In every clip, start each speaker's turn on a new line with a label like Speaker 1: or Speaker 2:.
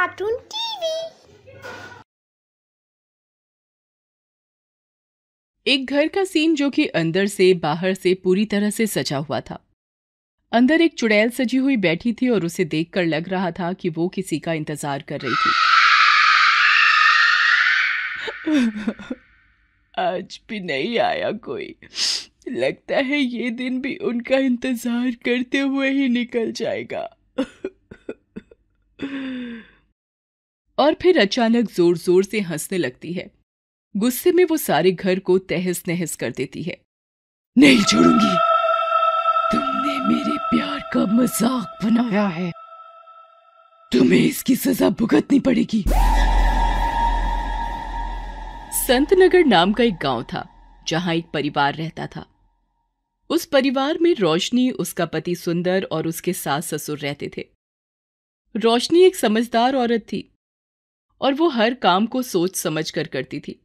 Speaker 1: Cartoon TV
Speaker 2: एक घर का सीन जो कि अंदर से बाहर से पूरी तरह से सजा हुआ था अंदर एक चुड़ैल सजी हुई बैठी थी और उसे देखकर लग रहा था कि वो किसी का इंतजार कर रही थी
Speaker 1: आज भी नहीं आया कोई लगता है ये दिन भी
Speaker 2: उनका इंतजार करते हुए ही निकल जाएगा और फिर अचानक जोर जोर से हंसने लगती है गुस्से में वो सारे घर को तहस नहस कर देती है
Speaker 1: नहीं छोड़ूंगी
Speaker 2: तुमने मेरे प्यार का मजाक
Speaker 1: बनाया है
Speaker 2: तुम्हें इसकी
Speaker 1: सजा भुगतनी पड़ेगी
Speaker 2: संतनगर नाम का एक गांव था जहां एक परिवार रहता था उस परिवार में रोशनी उसका पति सुंदर और उसके सास ससुर रहते थे रोशनी एक समझदार औरत थी और वो हर काम को सोच समझ कर करती थी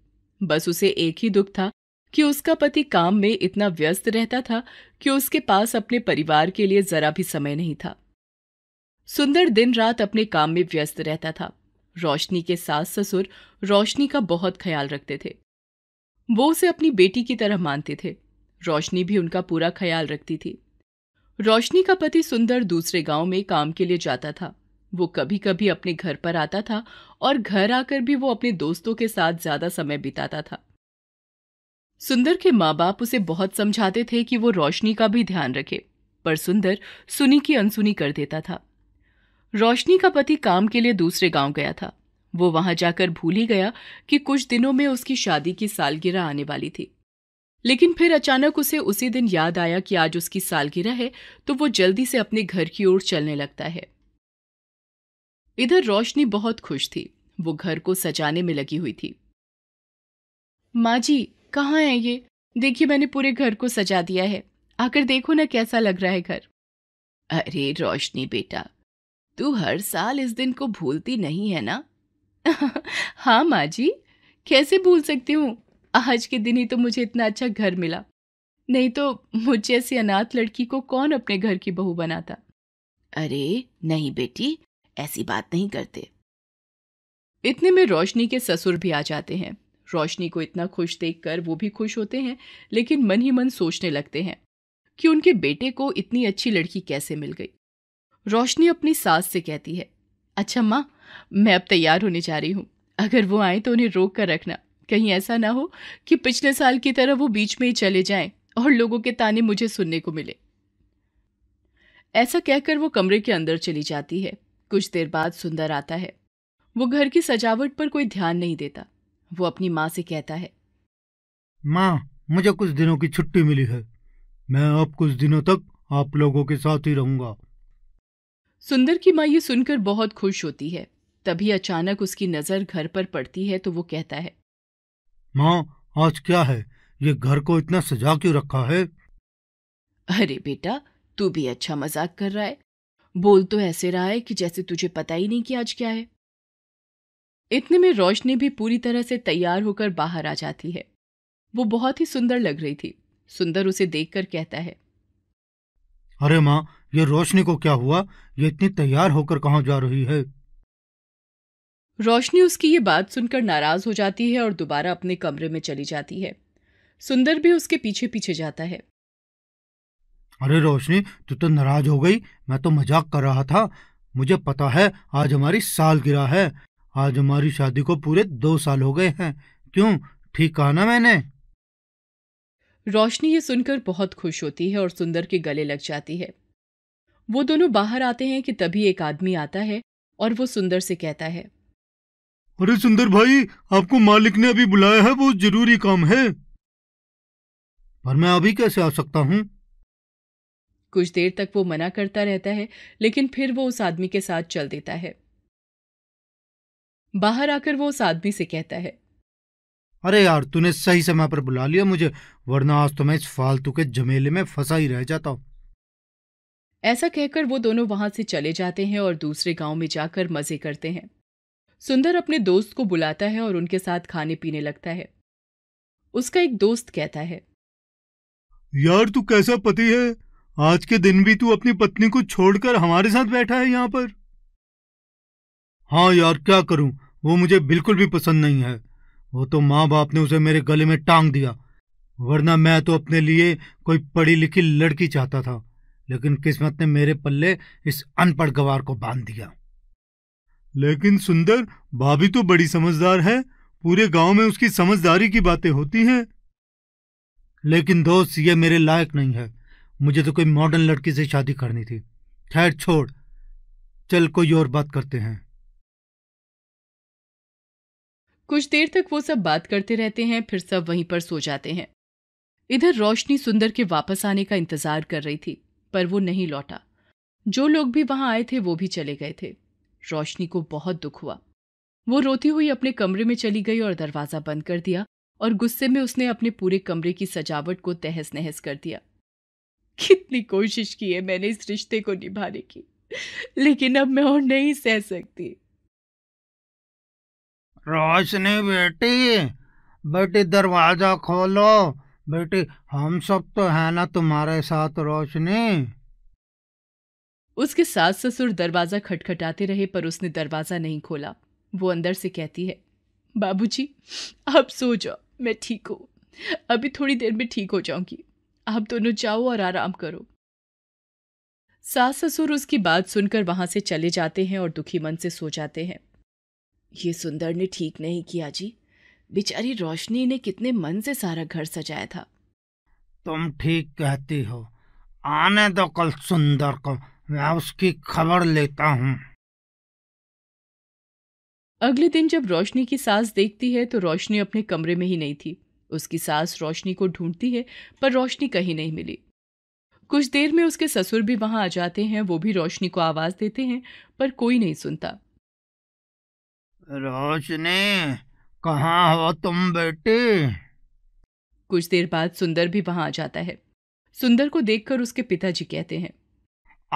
Speaker 2: बस उसे एक ही दुख था कि उसका पति काम में इतना व्यस्त रहता था कि उसके पास अपने परिवार के लिए जरा भी समय नहीं था सुंदर दिन रात अपने काम में व्यस्त रहता था रोशनी के सास ससुर रोशनी का बहुत ख्याल रखते थे वो उसे अपनी बेटी की तरह मानते थे रोशनी भी उनका पूरा ख्याल रखती थी रोशनी का पति सुंदर दूसरे गांव में काम के लिए जाता था वो कभी कभी अपने घर पर आता था और घर आकर भी वो अपने दोस्तों के साथ ज्यादा समय बिताता था सुंदर के माँ बाप उसे बहुत समझाते थे कि वो रोशनी का भी ध्यान रखे पर सुंदर सुनी की अनसुनी कर देता था रोशनी का पति काम के लिए दूसरे गांव गया था वो वहां जाकर भूल ही गया कि कुछ दिनों में उसकी शादी की सालगिरह आने वाली थी लेकिन फिर अचानक उसे उसी दिन याद आया कि आज उसकी सालगिरह है तो वो जल्दी से अपने घर की ओर चलने लगता है इधर रोशनी बहुत खुश थी वो घर को सजाने में लगी हुई थी माँ जी कहाँ है ये देखिए मैंने पूरे घर को सजा दिया है आकर देखो ना कैसा लग रहा है घर अरे रोशनी बेटा तू हर साल इस दिन को भूलती नहीं है ना हाँ माँ जी कैसे भूल सकती हूँ आज के दिन ही तो मुझे इतना अच्छा घर मिला नहीं तो मुझ जैसी अनाथ लड़की को कौन अपने घर की बहू बनाता अरे नहीं बेटी ऐसी बात नहीं करते इतने में रोशनी के ससुर भी आ जाते हैं रोशनी को इतना खुश देखकर वो भी खुश होते हैं लेकिन मन ही मन सोचने लगते हैं कि उनके बेटे को इतनी अच्छी लड़की कैसे मिल गई रोशनी अपनी सास से कहती है अच्छा माँ मैं अब तैयार होने जा रही हूँ अगर वो आए तो उन्हें रोक कर रखना कहीं ऐसा ना हो कि पिछले साल की तरह वो बीच में ही चले जाएं और लोगों के ताने मुझे सुनने को मिले ऐसा कहकर वो कमरे के अंदर चली जाती है कुछ देर बाद सुंदर आता है वो घर की सजावट पर कोई ध्यान नहीं देता वो अपनी माँ से कहता है
Speaker 3: माँ मुझे कुछ दिनों की छुट्टी मिली है मैं अब कुछ दिनों तक आप लोगों के साथ ही रहूंगा
Speaker 2: सुंदर की माँ ये सुनकर बहुत खुश होती है तभी अचानक उसकी नजर घर पर पड़ती है तो वो कहता है
Speaker 3: माँ आज क्या है ये घर को इतना सजा क्यों रखा है
Speaker 2: अरे बेटा तू भी अच्छा मजाक कर रहा है बोल तो ऐसे रहा है कि जैसे तुझे पता ही नहीं कि आज क्या है इतने में रोशनी भी पूरी तरह से तैयार होकर बाहर आ जाती है वो बहुत ही सुंदर लग रही थी सुंदर उसे देखकर कहता है
Speaker 3: अरे माँ ये रोशनी को क्या हुआ ये इतनी तैयार होकर कहाँ जा रही है
Speaker 2: रोशनी उसकी ये बात सुनकर नाराज हो जाती है और दोबारा अपने कमरे में चली जाती है सुंदर भी उसके पीछे पीछे जाता है
Speaker 3: अरे रोशनी तू तो नाराज हो गई मैं तो मजाक कर रहा था मुझे पता है आज हमारी साल गिरा है आज हमारी शादी को पूरे दो साल हो गए हैं क्यों ठीक कहा ना मैंने
Speaker 2: रोशनी ये सुनकर बहुत खुश होती है और सुंदर के गले लग जाती है वो दोनों बाहर आते हैं कि तभी एक आदमी आता है और वो सुंदर से कहता है
Speaker 4: अरे सुंदर भाई आपको मालिक ने अभी बुलाया है वो जरूरी काम है पर मैं अभी कैसे आ सकता हूँ
Speaker 2: कुछ देर तक वो मना करता रहता है लेकिन फिर वो उस आदमी के साथ चल देता है बाहर आकर वो उस आदमी से कहता है अरे
Speaker 3: यार तूने सही समय पर बुला लिया मुझे वरना आज तो मैं इस फालतू के झमेले में फंसा ही रह जाता
Speaker 2: हूं ऐसा कहकर वो दोनों वहां से चले जाते हैं और दूसरे गांव में जाकर मजे करते हैं सुंदर अपने दोस्त को बुलाता है और उनके साथ खाने पीने लगता है उसका एक दोस्त कहता है
Speaker 4: यार तू कैसा पति है आज के दिन भी तू अपनी पत्नी को छोड़कर हमारे साथ बैठा है यहाँ पर हाँ यार क्या करूं वो मुझे बिल्कुल भी पसंद नहीं है वो तो माँ बाप ने
Speaker 3: उसे मेरे गले में टांग दिया वरना मैं तो अपने लिए कोई पढ़ी लिखी लड़की चाहता था लेकिन किस्मत ने मेरे पल्ले इस अनपढ़ गवार को बांध दिया
Speaker 4: लेकिन सुंदर भाभी तो बड़ी समझदार है पूरे गांव में उसकी समझदारी की बातें होती हैं लेकिन दोस्त ये मेरे लायक नहीं है मुझे
Speaker 3: तो कोई मॉडर्न लड़की से शादी करनी थी खैर छोड़ चल कोई और बात करते
Speaker 4: हैं
Speaker 2: कुछ देर तक वो सब बात करते रहते हैं फिर सब वहीं पर सो जाते हैं इधर रोशनी सुंदर के वापस आने का इंतजार कर रही थी पर वो नहीं लौटा जो लोग भी वहां आए थे वो भी चले गए थे रोशनी को बहुत दुख हुआ वो रोती हुई अपने कमरे में चली गई और दरवाज़ा बंद कर दिया और गुस्से में उसने अपने पूरे कमरे की सजावट को तहस नहस कर दिया कितनी कोशिश की है मैंने इस रिश्ते को निभाने की लेकिन अब मैं और नहीं सह सकती
Speaker 3: रोशनी बेटी बेटी दरवाजा खोलो बेटी हम सब तो है ना तुम्हारे साथ रोशनी
Speaker 2: उसके सास ससुर दरवाजा खटखटाते रहे पर उसने दरवाजा नहीं खोला वो अंदर से कहती है बाबूजी आप सो जाओ मैं ठीक हूँ अभी थोड़ी देर में ठीक हो जाऊंगी आप दोनों जाओ और आराम करो सास ससुर उसकी बात सुनकर वहां से चले जाते हैं और दुखी मन से सो जाते हैं ये सुंदर ने ठीक नहीं किया जी बिचारी रोशनी ने कितने मन से सारा घर सजाया था
Speaker 3: तुम ठीक कहती हो आने दो कल सुंदर को मैं उसकी खबर लेता हूँ
Speaker 2: अगले दिन जब रोशनी की सास देखती है तो रोशनी अपने कमरे में ही नहीं थी उसकी सास रोशनी को ढूंढती है पर रोशनी कहीं नहीं मिली कुछ देर में उसके ससुर भी वहां आ जाते हैं वो भी रोशनी को आवाज देते हैं पर कोई नहीं सुनता रोशनी
Speaker 3: कहा हो
Speaker 2: तुम बेटी कुछ देर बाद सुंदर भी वहां आ जाता है सुंदर को देखकर उसके पिताजी कहते हैं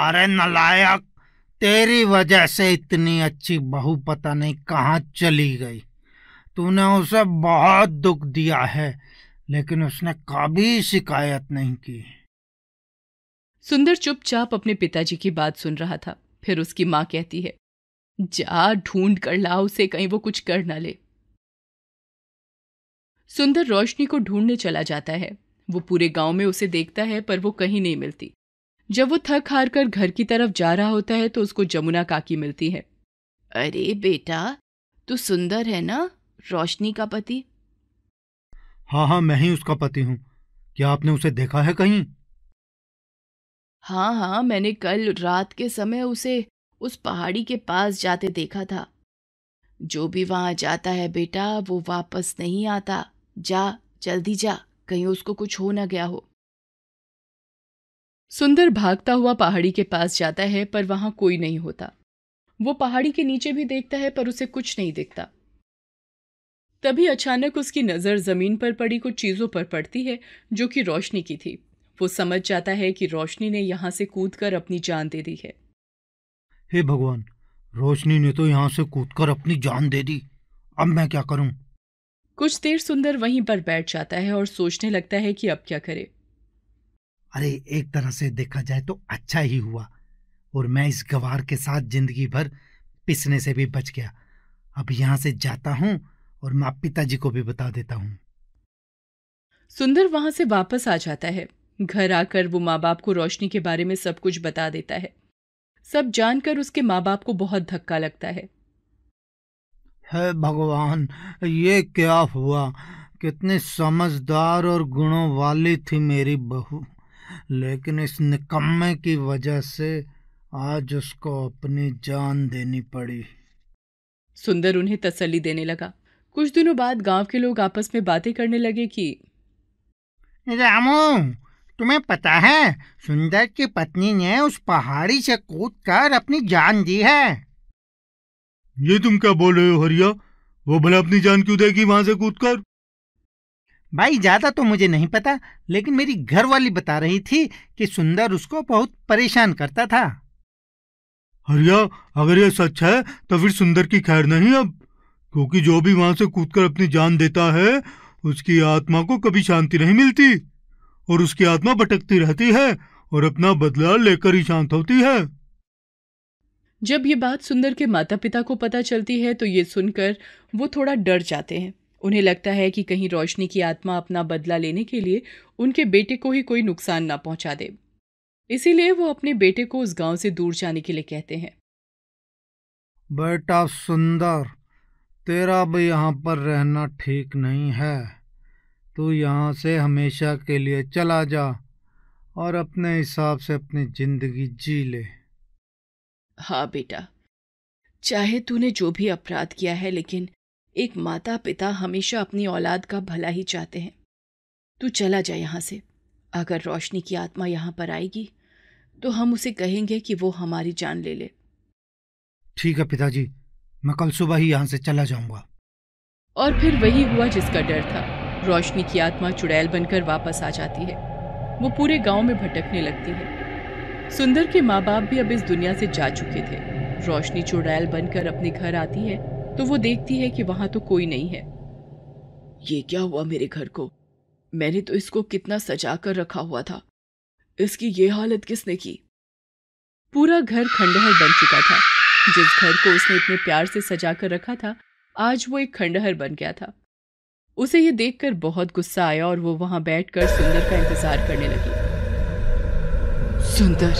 Speaker 3: अरे नलायक तेरी वजह से इतनी अच्छी बहू पता नहीं कहाँ चली गई तूने उसे बहुत दुख दिया है लेकिन उसने कभी शिकायत नहीं की
Speaker 2: सुंदर चुपचाप अपने पिताजी की बात सुन रहा था फिर उसकी माँ कहती है जा ढूंढ कर ला उसे कहीं वो कुछ कर ना ले सुंदर रोशनी को ढूंढने चला जाता है वो पूरे गांव में उसे देखता है पर वो कहीं नहीं मिलती जब वो थक हार कर घर की तरफ जा रहा होता है तो उसको जमुना काकी मिलती है अरे बेटा तू सुंदर है ना रोशनी का पति
Speaker 3: हाँ हाँ मैं ही उसका पति हूँ क्या आपने उसे देखा है कहीं
Speaker 2: हाँ हाँ मैंने कल रात के समय उसे उस पहाड़ी के पास जाते देखा था जो भी वहां जाता है बेटा वो वापस नहीं आता जा जल्दी जा कहीं उसको कुछ हो ना गया हो सुंदर भागता हुआ पहाड़ी के पास जाता है पर वहां कोई नहीं होता वो पहाड़ी के नीचे भी देखता है पर उसे कुछ नहीं दिखता तभी अचानक उसकी नज़र ज़मीन पर पड़ी कुछ चीज़ों पर पड़ती है जो कि रोशनी की थी वो समझ जाता है कि रोशनी ने यहाँ से कूद कर अपनी जान दे दी है
Speaker 3: हे भगवान रोशनी ने तो यहाँ से कूद कर अपनी जान दे दी अब मैं क्या करूँ
Speaker 2: कुछ देर सुंदर वहीं पर बैठ जाता है और सोचने लगता है कि अब क्या करे
Speaker 3: अरे एक तरह से देखा जाए तो अच्छा ही हुआ और मैं इस गवार के साथ जिंदगी भर पिसने से भी बच गया अब यहाँ से जाता हूँ और मैं पिताजी को भी बता देता हूँ
Speaker 2: सुंदर वहां से वापस आ जाता है घर आकर वो माँ बाप को रोशनी के बारे में सब कुछ बता देता है सब जानकर उसके माँ बाप को बहुत धक्का लगता है
Speaker 3: हे भगवान ये क्या हुआ कितनी समझदार और गुणों वाली थी मेरी बहू लेकिन इस निकम्मे की वजह से आज उसको अपनी जान देनी पड़ी
Speaker 2: सुंदर उन्हें तसली देने लगा कुछ दिनों बाद गांव के लोग आपस में बातें करने लगे कि रामू
Speaker 3: तुम्हें पता है सुंदर की पत्नी ने उस पहाड़ी से कूद कर अपनी जान दी है
Speaker 4: ये तुम क्या बोल रहे हो हरिया वो भला अपनी जान क्यों देगी वहां से कूद कर
Speaker 3: भाई ज्यादा तो मुझे नहीं पता लेकिन मेरी घर वाली बता रही थी कि सुंदर उसको बहुत परेशान करता था
Speaker 4: हरिया अगर ये सच है तो फिर सुंदर की खैर नहीं अब क्योंकि जो भी वहां से कूदकर अपनी जान देता है उसकी आत्मा को कभी शांति नहीं मिलती और उसकी आत्मा भटकती रहती है और अपना बदला लेकर ही शांत होती है
Speaker 2: जब ये बात सुंदर के माता पिता को पता चलती है तो ये सुनकर वो थोड़ा डर जाते हैं उन्हें लगता है कि कहीं रोशनी की आत्मा अपना बदला लेने के लिए उनके बेटे को ही कोई नुकसान ना पहुंचा दे इसीलिए वो अपने बेटे को उस गांव से दूर जाने के लिए कहते हैं
Speaker 3: बेटा सुंदर तेरा भी यहाँ पर रहना ठीक नहीं है तू यहाँ से हमेशा के लिए चला जा और अपने हिसाब से अपनी ज़िंदगी जी ले
Speaker 2: हाँ बेटा चाहे तूने जो भी अपराध किया है लेकिन एक माता पिता हमेशा अपनी औलाद का भला ही चाहते हैं तू चला जा यहाँ से अगर रोशनी की आत्मा यहाँ पर आएगी तो हम उसे कहेंगे कि वो हमारी जान ले ले
Speaker 3: ठीक है पिताजी मैं कल सुबह ही यहाँ से चला जाऊंगा
Speaker 2: और फिर वही हुआ जिसका डर था रोशनी की आत्मा चुड़ैल बनकर वापस आ जाती है वो पूरे गांव में भटकने लगती है सुंदर के माँ बाप भी अब इस दुनिया से जा चुके थे रोशनी चुड़ैल बनकर अपने घर आती है तो वो देखती है कि वहां तो कोई नहीं है ये क्या हुआ मेरे घर को मैंने तो इसको कितना सजा कर रखा हुआ था इसकी ये हालत किसने की पूरा घर खंडहर बन चुका था जिस घर को उसने इतने प्यार से सजा कर रखा था आज वो एक खंडहर बन गया था उसे ये देखकर बहुत गुस्सा आया और वो वहां बैठकर सुंदर का इंतजार करने लगी
Speaker 1: सुंदर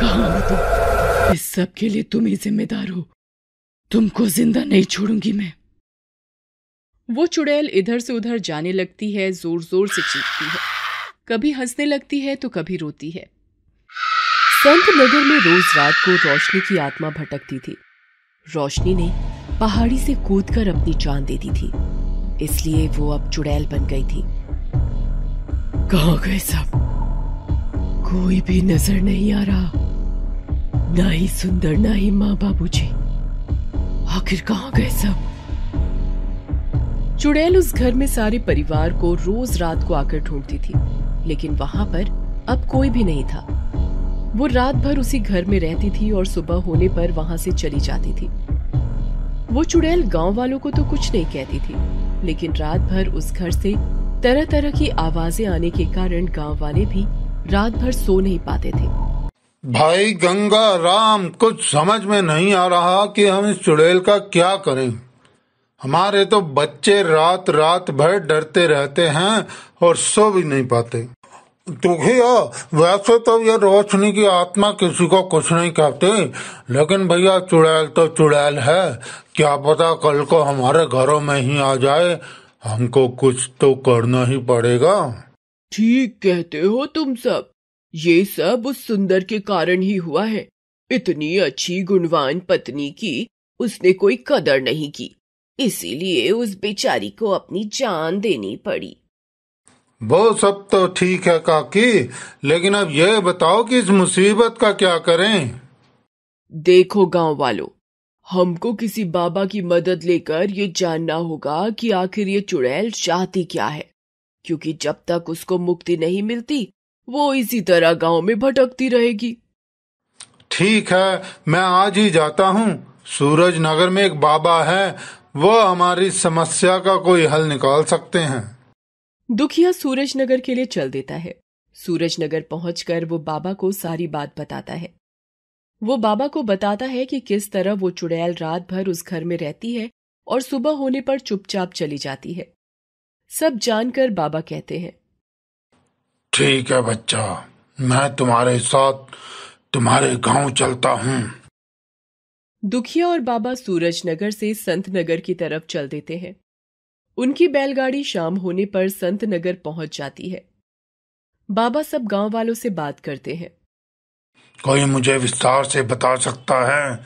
Speaker 1: कहा हो तुम इस सब के लिए तुम ही जिम्मेदार हो तुमको जिंदा नहीं छोड़ूंगी मैं
Speaker 2: वो चुड़ैल इधर से उधर जाने लगती है जोर जोर से चीखती है कभी हंसने लगती है तो कभी रोती है संत नगर में रोज रात को रोशनी की आत्मा भटकती थी रोशनी ने पहाड़ी से कूदकर अपनी जान दे दी थी इसलिए वो अब चुड़ैल बन गई थी
Speaker 1: कहा गए सब कोई भी नजर नहीं आ रहा ना ही सुंदर ना ही माँ बाबू जी
Speaker 2: आखिर कहा गए सब चुड़ैल उस घर में सारे परिवार को रोज रात को आकर ढूंढती थी लेकिन वहां पर अब कोई भी नहीं था वो रात भर उसी घर में रहती थी और सुबह होने पर वहां से चली जाती थी वो चुड़ैल गांव वालों को तो कुछ नहीं कहती थी लेकिन रात भर उस घर से तरह तरह की आवाजें आने के कारण गांव वाले भी रात भर सो नहीं पाते थे
Speaker 5: भाई गंगा राम कुछ समझ में नहीं आ रहा कि हम इस चुड़ैल का क्या करें हमारे तो बच्चे रात रात भर डरते रहते हैं और सो भी नहीं पाते देखिए तो वैसे तो ये रोशनी की आत्मा किसी को कुछ नहीं कहती लेकिन भैया चुड़ैल तो चुड़ैल है क्या पता कल को हमारे घरों में ही आ जाए हमको कुछ तो करना ही पड़ेगा
Speaker 2: ठीक कहते हो तुम सब ये सब उस सुंदर के कारण ही हुआ है इतनी अच्छी गुणवान पत्नी की उसने कोई कदर नहीं की इसीलिए उस बेचारी को अपनी जान देनी पड़ी
Speaker 5: वो सब तो ठीक है काकी लेकिन अब यह बताओ कि इस मुसीबत का क्या करें
Speaker 2: देखो गांव वालों हमको किसी बाबा की मदद लेकर ये जानना होगा कि आखिर ये चुड़ैल चाहती क्या है क्योंकि जब तक उसको मुक्ति नहीं मिलती वो इसी तरह गांव में भटकती रहेगी
Speaker 5: ठीक है मैं आज ही जाता हूँ सूरज नगर में एक बाबा है वो हमारी समस्या का कोई हल निकाल सकते हैं
Speaker 2: दुखिया सूरजनगर के लिए चल देता है सूरजनगर पहुंचकर वो बाबा को सारी बात बताता है वो बाबा को बताता है कि किस तरह वो चुड़ैल रात भर उस घर में रहती है और सुबह होने पर चुपचाप चली जाती है सब जानकर बाबा कहते हैं
Speaker 5: ठीक है बच्चा मैं तुम्हारे साथ तुम्हारे गांव चलता हूँ
Speaker 2: दुखिया और बाबा सूरजनगर से संतनगर की तरफ चल देते हैं उनकी बैलगाड़ी शाम होने पर संत नगर पहुंच जाती है बाबा सब गांव वालों से बात करते हैं
Speaker 5: कोई मुझे विस्तार से बता सकता है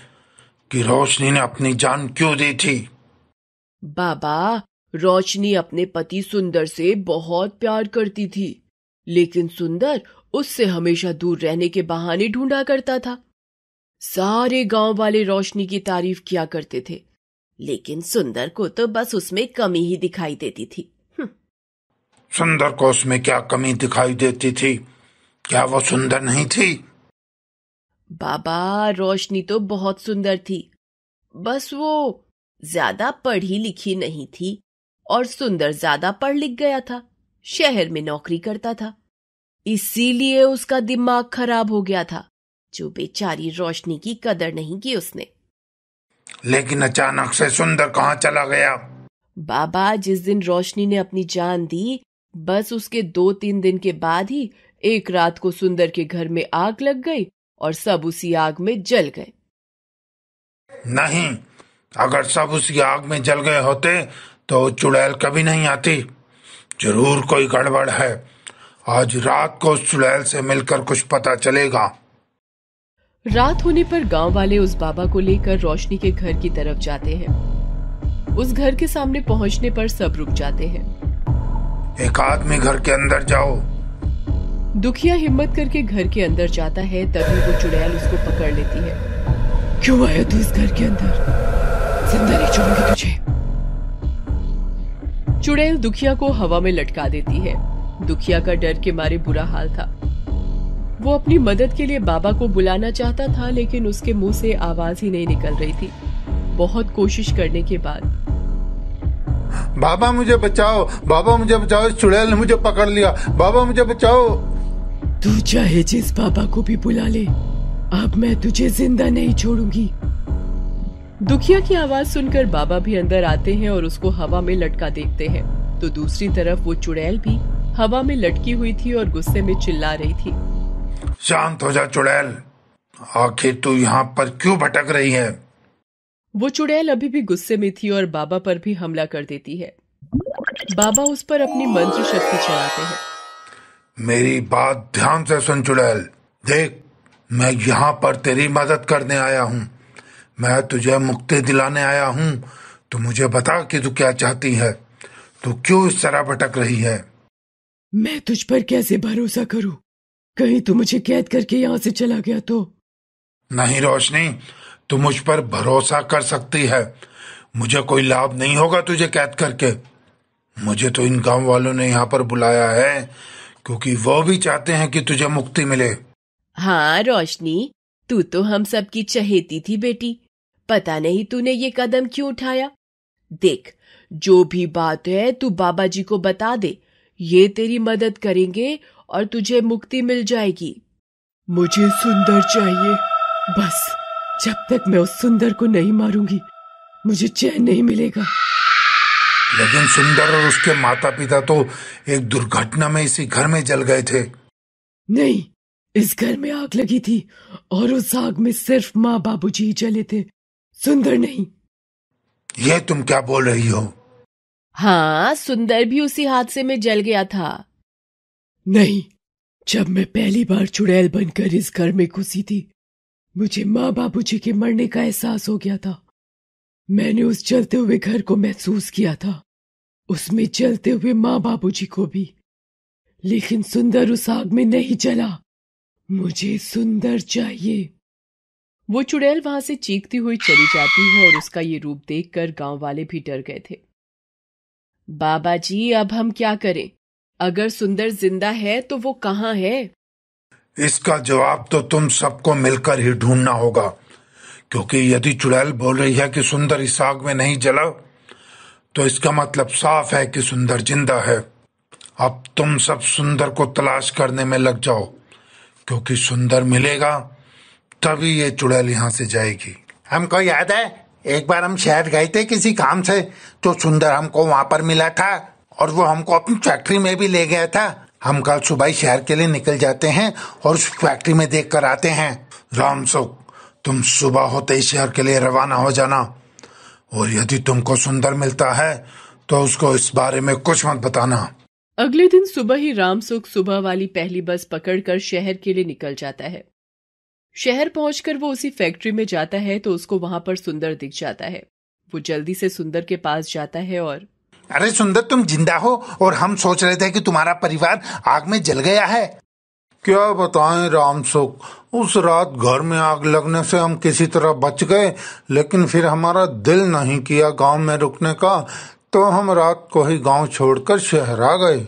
Speaker 5: कि रोशनी ने अपनी जान क्यों दी थी
Speaker 2: बाबा रोशनी अपने पति सुंदर से बहुत प्यार करती थी लेकिन सुंदर उससे हमेशा दूर रहने के बहाने ढूंढा करता था सारे गांव वाले रोशनी की तारीफ किया करते थे लेकिन सुंदर को तो बस उसमें कमी ही दिखाई देती थी हम्म।
Speaker 5: सुंदर को उसमें क्या कमी दिखाई देती थी क्या वो सुंदर नहीं
Speaker 2: थी बाबा रोशनी तो बहुत सुंदर थी बस वो ज्यादा पढ़ी लिखी नहीं थी और सुंदर ज्यादा पढ़ लिख गया था शहर में नौकरी करता था इसीलिए उसका दिमाग खराब हो गया था जो बेचारी रोशनी की कदर नहीं की उसने
Speaker 5: लेकिन अचानक से सुंदर कहाँ चला गया
Speaker 2: बाबा जिस दिन रोशनी ने अपनी जान दी बस उसके दो तीन दिन के बाद ही एक रात को सुंदर के घर में आग लग गई और सब उसी आग में जल गए
Speaker 5: नहीं अगर सब उसी आग में जल गए होते तो चुड़ैल कभी नहीं आती जरूर कोई गड़बड़ है आज रात को उस चुड़ैल से मिलकर कुछ पता चलेगा
Speaker 2: रात होने पर गांव वाले उस बाबा को लेकर रोशनी के घर की तरफ जाते हैं उस घर के सामने पहुंचने पर सब रुक जाते हैं
Speaker 5: एक आदमी घर के अंदर जाओ
Speaker 2: दुखिया हिम्मत करके घर के अंदर जाता है तभी वो चुड़ैल उसको पकड़ लेती है क्यों आया तू इस घर के अंदर जिंदा नहीं छोड़ूंगी तुझे चुड़ैल दुखिया को हवा में लटका देती है दुखिया का डर के मारे बुरा हाल था वो अपनी मदद के लिए बाबा को बुलाना चाहता था लेकिन उसके मुंह से आवाज ही नहीं निकल रही थी बहुत कोशिश करने के बाद
Speaker 5: बाबा मुझे बचाओ बाबा मुझे बचाओ इस चुड़ैल ने मुझे पकड़ लिया बाबा मुझे बचाओ
Speaker 1: तू चाहे जिस बाबा को भी बुला ले अब मैं तुझे जिंदा नहीं छोड़ूंगी
Speaker 2: दुखिया की आवाज सुनकर बाबा भी अंदर आते हैं और उसको हवा में लटका देखते हैं तो दूसरी तरफ वो चुड़ैल भी हवा में लटकी हुई थी और गुस्से में चिल्ला रही थी
Speaker 5: शांत हो जा चुड़ैल आखिर तू तो यहाँ पर क्यों भटक रही है
Speaker 2: वो चुड़ैल अभी भी गुस्से में थी और बाबा पर भी हमला कर देती है बाबा उस पर अपनी मंत्र शक्ति चलाते हैं
Speaker 5: मेरी बात ध्यान से सुन चुड़ैल देख मैं यहाँ पर तेरी मदद करने आया हूँ मैं तुझे मुक्ति दिलाने आया हूँ तो मुझे बता कि तू क्या चाहती है तू क्यों इस तरह भटक रही है
Speaker 1: मैं तुझ पर कैसे भरोसा करूँ कहीं तू मुझे कैद करके यहाँ से चला गया तो
Speaker 5: नहीं रोशनी तू मुझ पर भरोसा कर सकती है मुझे कोई लाभ नहीं होगा तुझे कैद करके मुझे तो इन गांव वालों ने यहाँ पर बुलाया है क्योंकि वो भी चाहते हैं कि तुझे मुक्ति मिले
Speaker 2: हाँ रोशनी तू तो हम सबकी चहेती थी बेटी पता नहीं तूने ये कदम क्यों उठाया देख जो भी बात है तू बाबा जी को बता दे ये तेरी मदद करेंगे और तुझे मुक्ति मिल जाएगी
Speaker 1: मुझे सुंदर चाहिए बस जब तक मैं उस सुंदर को नहीं मारूंगी मुझे चैन नहीं मिलेगा
Speaker 5: लेकिन सुंदर और उसके माता पिता तो एक दुर्घटना में इसी घर में जल गए थे
Speaker 1: नहीं इस घर में आग लगी थी और उस आग में सिर्फ माँ बाबू ही जले थे सुंदर नहीं
Speaker 5: ये तुम क्या बोल रही हो
Speaker 2: हाँ सुंदर भी उसी हादसे में जल गया था नहीं जब मैं पहली बार
Speaker 1: चुड़ैल बनकर इस घर में घुसी थी मुझे माँ बाबू जी के मरने का एहसास हो गया था मैंने उस जलते हुए घर को महसूस किया था उसमें जलते हुए माँ बाबू जी को भी लेकिन सुंदर उस आग में नहीं जला मुझे सुंदर चाहिए
Speaker 2: वो चुड़ैल वहां से चीखती हुई चली जाती है और उसका ये रूप देखकर गांव वाले भी डर गए थे बाबा जी अब हम क्या करें अगर सुंदर जिंदा है तो वो कहाँ है
Speaker 5: इसका जवाब तो तुम सबको मिलकर ही ढूंढना होगा क्योंकि यदि चुड़ैल बोल रही है कि सुंदर इस आग में नहीं जला तो इसका मतलब साफ है कि सुंदर जिंदा है अब तुम सब सुंदर को तलाश करने में लग जाओ क्योंकि सुंदर मिलेगा तभी ये चुड़ैल यहाँ से जाएगी हमको याद है एक बार हम शहर गए थे किसी काम से तो सुंदर हमको वहां पर मिला था और वो हमको अपनी फैक्ट्री में भी ले गया था हम कल सुबह शहर के लिए निकल जाते हैं और उस फैक्ट्री में देख कर आते हैं राम सुख तुम सुबह होते ही शहर के लिए रवाना हो जाना और यदि तुमको सुंदर मिलता है तो उसको इस बारे में कुछ मत बताना
Speaker 2: अगले दिन सुबह ही राम सुख सुबह वाली पहली बस पकड़कर शहर के लिए निकल जाता है शहर पहुंचकर वो उसी फैक्ट्री में जाता है तो उसको वहां पर सुंदर दिख जाता है वो जल्दी से सुंदर के पास जाता है और
Speaker 5: अरे सुंदर तुम जिंदा हो और हम सोच रहे थे कि तुम्हारा परिवार आग में जल गया है क्या बताएं राम सुख उस रात घर में आग लगने से हम किसी तरह बच गए लेकिन फिर हमारा दिल नहीं किया गांव में रुकने का तो हम रात को ही गांव छोड़कर शहर आ
Speaker 2: गए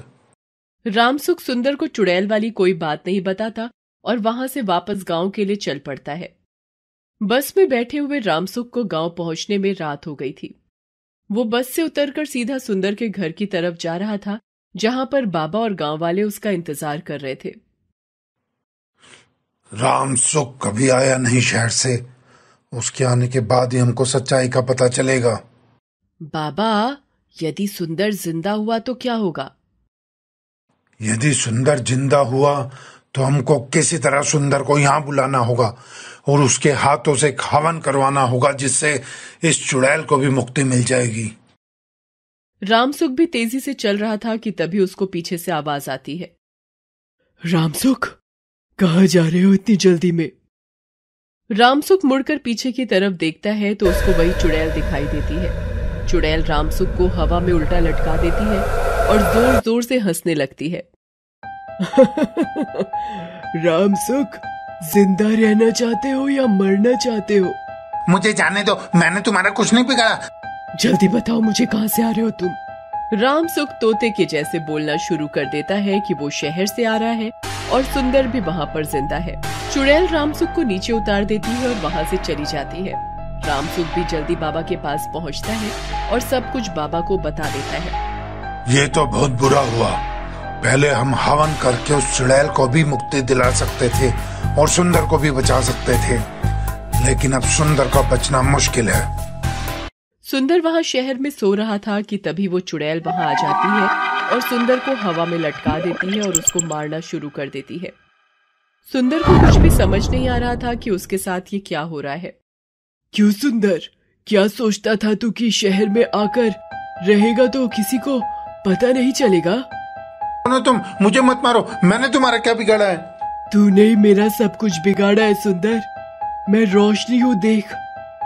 Speaker 2: राम सुख सुंदर को चुड़ैल वाली कोई बात नहीं बताता और वहां से वापस गांव के लिए चल पड़ता है बस में बैठे हुए रामसुख को गांव पहुंचने में रात हो गई थी वो बस से उतरकर सीधा सुंदर के घर की तरफ जा रहा था जहां पर बाबा और गांव वाले उसका इंतजार कर रहे थे
Speaker 5: राम सुख कभी आया नहीं शहर से उसके आने के बाद ही हमको सच्चाई का पता चलेगा
Speaker 2: बाबा यदि सुंदर जिंदा हुआ तो क्या होगा
Speaker 5: यदि सुंदर जिंदा हुआ तो हमको किसी तरह सुंदर को यहाँ बुलाना होगा और उसके हाथों से हवन करवाना होगा जिससे इस चुड़ैल को भी मुक्ति मिल जाएगी
Speaker 2: रामसुख भी तेजी से चल रहा था कि तभी उसको पीछे से आवाज आती है
Speaker 1: रामसुख कहा जा रहे हो इतनी जल्दी में
Speaker 2: रामसुख मुड़कर पीछे की तरफ देखता है तो उसको वही चुड़ैल दिखाई देती है चुड़ैल रामसुख को हवा में उल्टा लटका देती है और जोर जोर से हंसने लगती है
Speaker 1: रामसुख जिंदा रहना चाहते हो या मरना चाहते हो मुझे जाने दो मैंने तुम्हारा कुछ नहीं बिगाड़ा जल्दी बताओ मुझे कहाँ से आ रहे हो तुम
Speaker 2: राम सुख तोते के जैसे बोलना शुरू कर देता है कि वो शहर से आ रहा है और सुंदर भी वहाँ पर जिंदा है चुड़ैल राम सुख को नीचे उतार देती है और वहाँ से चली जाती है राम सुख भी जल्दी बाबा के पास पहुँचता है और सब कुछ बाबा को बता देता है
Speaker 5: ये तो बहुत बुरा हुआ पहले हम हवन करके उस चुड़ैल को भी मुक्ति दिला सकते थे और सुंदर को भी बचा सकते थे लेकिन अब सुंदर का बचना मुश्किल है
Speaker 2: सुंदर वहाँ शहर में सो रहा था कि तभी वो चुड़ैल वहाँ आ जाती है और सुंदर को हवा में लटका देती है और उसको मारना शुरू कर देती है सुंदर को कुछ भी समझ नहीं आ रहा था कि उसके साथ ये क्या हो रहा है क्यों सुंदर क्या
Speaker 1: सोचता था तू कि शहर में आकर रहेगा तो किसी को पता नहीं चलेगा कौन हो तुम मुझे मत मारो मैंने तुम्हारा क्या बिगाड़ा है तूने ही मेरा सब कुछ बिगाड़ा है सुंदर मैं रोशनी हूँ देख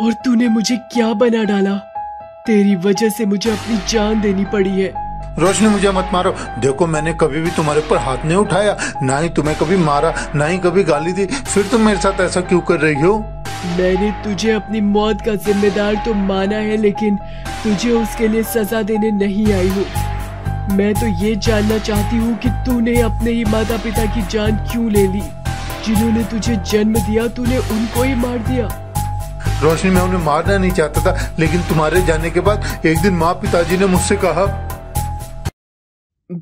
Speaker 1: और तूने मुझे क्या बना डाला तेरी वजह से मुझे अपनी जान देनी पड़ी है रोशनी मुझे मत मारो
Speaker 5: देखो मैंने कभी भी तुम्हारे ऊपर हाथ नहीं उठाया ना ही तुम्हें कभी मारा ना ही कभी गाली दी
Speaker 4: फिर तुम मेरे साथ ऐसा क्यों कर रही हो
Speaker 1: मैंने तुझे अपनी मौत का जिम्मेदार तो माना है लेकिन तुझे उसके लिए सजा देने नहीं आई हूँ मैं तो ये जानना चाहती हूँ कि तूने अपने ही माता पिता की जान क्यों ले ली जिन्होंने तुझे जन्म दिया तूने उनको ही मार दिया
Speaker 5: रोशनी मैं उन्हें मारना नहीं चाहता था लेकिन तुम्हारे जाने के बाद एक दिन माँ पिताजी ने मुझसे कहा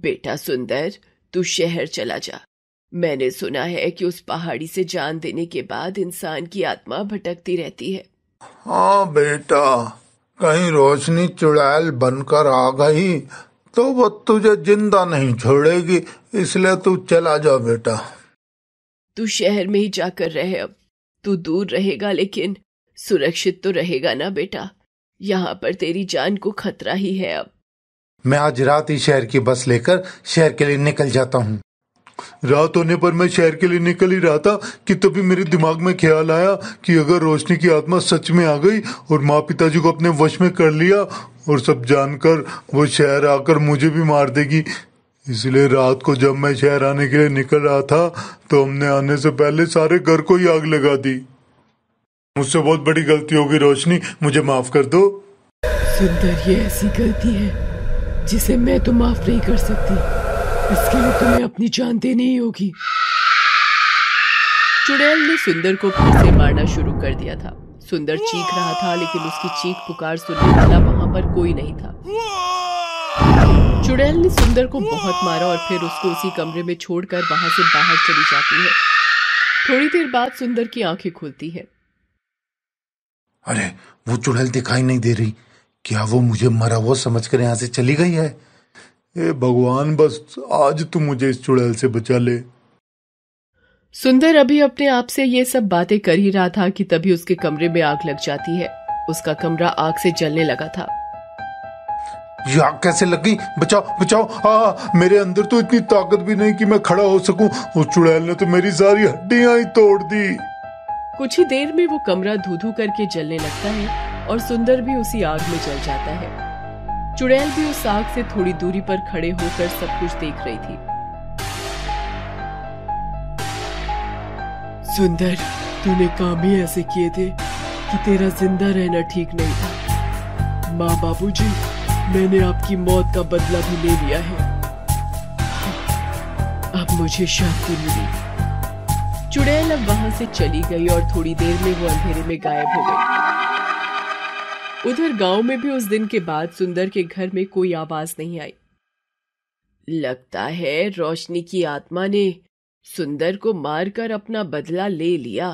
Speaker 2: बेटा सुंदर तू शहर चला जा मैंने सुना है कि उस पहाड़ी से जान देने के बाद इंसान की आत्मा भटकती रहती है
Speaker 5: हाँ बेटा कहीं रोशनी चुड़ैल बनकर आ गई तो वो तुझे जिंदा नहीं छोड़ेगी इसलिए तू चला जा बेटा
Speaker 2: तू शहर में ही जाकर रहे अब तू दूर रहेगा लेकिन सुरक्षित तो रहेगा ना बेटा यहाँ पर तेरी जान को खतरा ही है अब
Speaker 5: मैं आज रात ही शहर की बस लेकर शहर के लिए निकल जाता हूँ
Speaker 4: रात होने पर मैं शहर के लिए निकल ही रहा था कि तभी मेरे दिमाग में ख्याल आया कि अगर रोशनी की आत्मा सच में आ गई और माँ पिताजी को अपने वश में कर लिया और सब जानकर वो शहर आकर मुझे भी मार देगी इसलिए रात को जब मैं शहर आने के लिए निकल रहा था तो हमने आने से पहले सारे घर को ही आग लगा दी मुझसे बहुत बड़ी गलती होगी रोशनी मुझे माफ कर दो
Speaker 1: सुंदर ये ऐसी गलती है जिसे मैं तो माफ नहीं कर सकती
Speaker 2: इसके लिए तुम्हें अपनी जान देनी ही होगी चुड़ैल ने सुंदर को फिर से मारना शुरू कर दिया था सुंदर चीख रहा था लेकिन उसकी चीख पुकार सुनने वाला पर कोई नहीं था चुड़ैल ने सुंदर को बहुत मारा और फिर उसको उसी कमरे में छोड़कर वहां से बाहर चली जाती है थोड़ी देर बाद सुंदर की आंखें खुलती है
Speaker 5: अरे वो चुड़ैल दिखाई नहीं
Speaker 4: दे रही क्या वो मुझे मरा हुआ समझ कर यहाँ से चली गई है ए भगवान बस आज तू मुझे इस चुड़ैल से बचा ले
Speaker 2: सुंदर अभी अपने आप से ये सब बातें कर ही रहा था कि तभी उसके कमरे में आग लग जाती है उसका कमरा आग से जलने लगा था
Speaker 4: ये आग कैसे लग गई बचाओ बचाओ आ, हाँ, हाँ, मेरे अंदर तो इतनी ताकत भी नहीं कि मैं खड़ा हो सकूं उस चुड़ैल ने तो मेरी सारी हड्डियां ही तोड़
Speaker 2: दी कुछ ही देर में वो कमरा धू धू करके जलने लगता है और सुंदर भी उसी आग में जल जाता है चुड़ैल भी उस आग से थोड़ी दूरी पर खड़े होकर सब कुछ देख रही थी
Speaker 1: सुंदर तूने काम ही ऐसे किए थे कि तेरा जिंदा रहना ठीक नहीं था माँ बाबू जी मैंने आपकी मौत का बदला भी ले लिया है
Speaker 2: अब मुझे शांति मिली चुड़ैल अब वहां से चली गई और थोड़ी देर में वो अंधेरे में गायब हो गई उधर गांव में भी उस दिन के बाद सुंदर के घर में कोई आवाज नहीं आई लगता है रोशनी की आत्मा ने सुंदर को मारकर अपना बदला ले लिया